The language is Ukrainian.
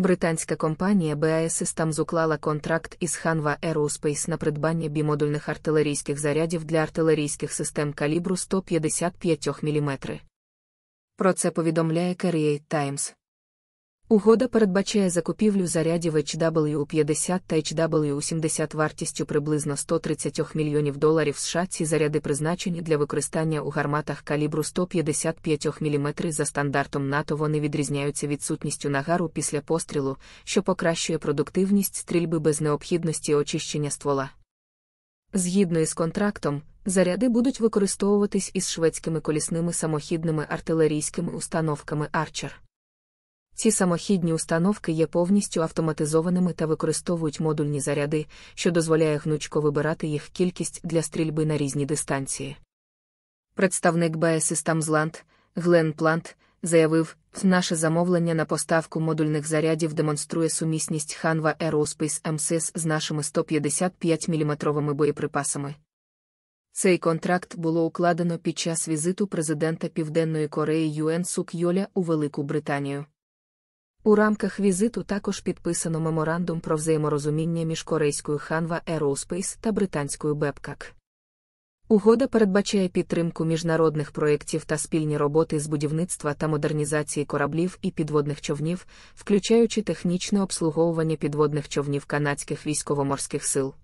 британська компанія BAE Systems уклала контракт із Hanwha Aerospace на придбання бімодульних артилерійських зарядів для артилерійських систем калібру 155 мм. Про це повідомляє Carrier Times. Угода передбачає закупівлю зарядів HW50 та HW70 вартістю приблизно 130 мільйонів доларів США. Ці заряди призначені для використання у гарматах калібру 155 мм за стандартом НАТО. Вони відрізняються відсутністю нагару після пострілу, що покращує продуктивність стрільби без необхідності очищення ствола. Згідно із контрактом, заряди будуть використовуватись із шведськими колісними самохідними артилерійськими установками Арчер. Ці самохідні установки є повністю автоматизованими та використовують модульні заряди, що дозволяє гнучко вибирати їх кількість для стрільби на різні дистанції. Представник Systems Land, Глен Плант, заявив, наше замовлення на поставку модульних зарядів демонструє сумісність Ханва Aerospace MSS з нашими 155 мм боєприпасами. Цей контракт було укладено під час візиту президента Південної Кореї Юен Сук Йоля у Велику Британію. У рамках візиту також підписано меморандум про взаєморозуміння між корейською ханва Aerospace та британською БЕПКАК. Угода передбачає підтримку міжнародних проєктів та спільні роботи з будівництва та модернізації кораблів і підводних човнів, включаючи технічне обслуговування підводних човнів канадських військово-морських сил.